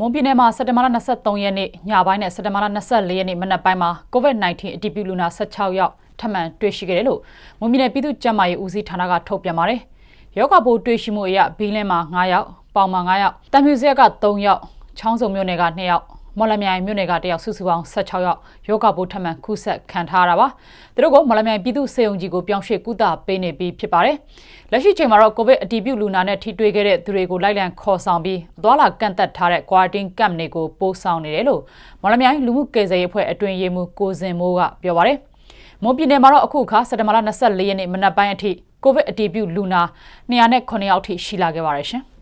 မွန်ပြည်နယ်မှာစက်တင်ဘာလ23ရက်နေ့ညပိုင်းနဲ့စက်တင်ဘာလ24ရက်နေ့မနက်ပိုင်းမှာ COVID-19 အတည်ပြုလူနာ16ယောက်ထပ်မံတွေ့ရှိခဲ့တယ်လို့မွန်ပြည်နယ်ပြည်သူ့ကျန်းမာရေးဦးစီးဌာနကထုတ်ပြန်ပါတယ်။ယောဂပိုးတွေ့ရှိမှုအရဘီလင်းမှာ9ယောက်၊ပေါင်မှာ9ယောက်၊တံမြူဇက်က3ယောက်၊ချောင်းစုံမြို့နယ်က2ယောက်မော်လမြိုင်မြို့နယ်ကတယောက်စုစုပေါင်း16ယောက်ယောဂဘိုးထမှန်ခုဆက်ခံထားတာပါသူတို့ကိုမော်လမြိုင်ပြည်သူ့စေယုံကြီးကိုပြောင်းရွှေ့ကုသပေးနေပြီးဖြစ်ပါတယ်လက်ရှိချိန်မှာတော့ကိုဗစ်အတည်ပြုလူနာနဲ့ထိတွေ့ခဲ့တဲ့သူတွေကိုလိုက်လံခေါ်ဆောင်ပြီးအသွာလာကန့်သက်ထားတဲ့ quarantine camp တွေကိုပို့ဆောင်နေတယ်လို့မော်လမြိုင်လူမှုကယ်ဆယ်ရေးအဖွဲ့အတွင်ရေးမှူးကိုစင်မိုးကပြောပါတယ်မွန်ပြည်နယ်မှာတော့အခုအခါစက်တဘာလ24ရက်နေ့မနက်ပိုင်းအထိကိုဗစ်အတည်ပြုလူနာ209ယောက်ထိရှိလာခဲ့ပါတယ်ရှင်။